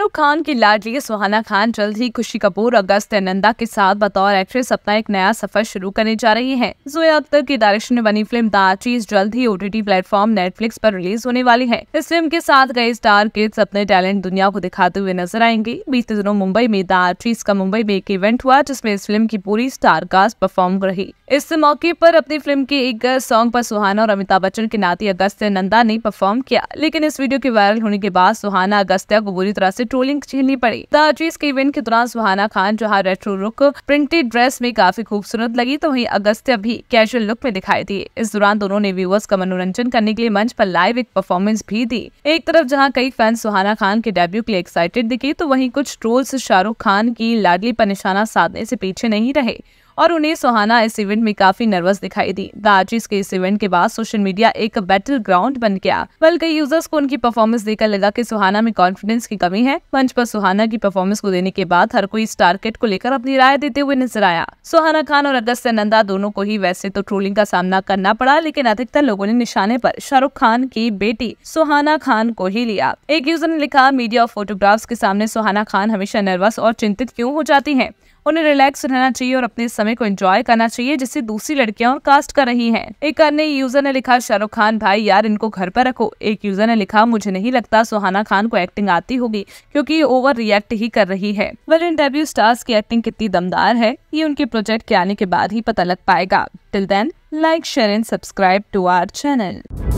शाहरुख खान की लाडली सुहाना खान जल्द ही खुशी कपूर अगस्त नंदा के साथ बतौर एक्ट्रेस अपना एक नया सफर शुरू करने जा रही हैं। जोया अख्तर की डायरेक्शन में बनी फिल्म द जल्द ही ओटीटी प्लेटफॉर्म नेटफ्लिक्स पर रिलीज होने वाली है इस फिल्म के साथ गए स्टार किड्स अपने टैलेंट दुनिया को दिखाते हुए नजर आएंगे बीते दिनों मुंबई में द का मुंबई में एक इवेंट हुआ जिसमे इस फिल्म की पूरी स्टार कास्ट परफॉर्म रही इस मौके पर अपनी फिल्म के एक सॉन्ग पर सुहाना और अमिताभ बच्चन के नाती अगस्त्य नंदा ने परफॉर्म किया लेकिन इस वीडियो के वायरल होने के बाद सुहाना अगस्त्या को बुरी तरह से ट्रोलिंग झेलनी पड़ी द के इवेंट के दौरान सुहाना खान जहाँ रेट्रो रुक प्रिंटेड ड्रेस में काफी खूबसूरत लगी तो वही अगस्त्य भी कैजुअल लुक में दिखाई दिए इस दौरान दोनों ने व्यूवर्स का मनोरंजन करने के लिए मंच पर लाइव एक परफॉर्मेंस भी दी एक तरफ जहाँ कई फैंस सुहाना खान के डेब्यू के लिए एक्साइटेड दिखे तो वही कुछ ट्रोल्स शाहरुख खान की लाडली पर निशाना साधने से पीछे नहीं रहे और उन्हें सोहाना इस इवेंट में काफी नर्वस दिखाई दी द आर्टिस्ट के इस इवेंट के बाद सोशल मीडिया एक बैटल ग्राउंड बन गया बल्कि यूजर्स को उनकी परफॉर्मेंस देखकर लगा की सुहाना में कॉन्फिडेंस की कमी है मंच पर सुहाना की परफॉर्मेंस को देने के बाद हर कोई इस को लेकर अपनी राय देते हुए नजर आया सुहाना खान और अगस्त नंदा दोनों को ही वैसे तो ट्रोलिंग का सामना करना पड़ा लेकिन अधिकतर लोगों ने निशाने आरोप शाहरुख खान की बेटी सुहाना खान को ही लिया एक यूजर ने लिखा मीडिया और फोटोग्राफ्स के सामने सुहाना खान हमेशा नर्वस और चिंतित क्यूँ हो जाती है उन्हें रिलैक्स रहना चाहिए और अपने समय को एंजॉय करना चाहिए जिससे दूसरी लड़कियां और कास्ट कर रही हैं एक अन्य यूजर ने लिखा शाहरुख खान भाई यार इनको घर पर रखो एक यूजर ने लिखा मुझे नहीं लगता सुहाना खान को एक्टिंग आती होगी क्योंकि ये ओवर रिएक्ट ही कर रही है वेल इन डेब्यू स्टार्स की एक्टिंग कितनी दमदार है ये उनके प्रोजेक्ट के आने के बाद ही पता लग पाएगा till then like share and subscribe to our channel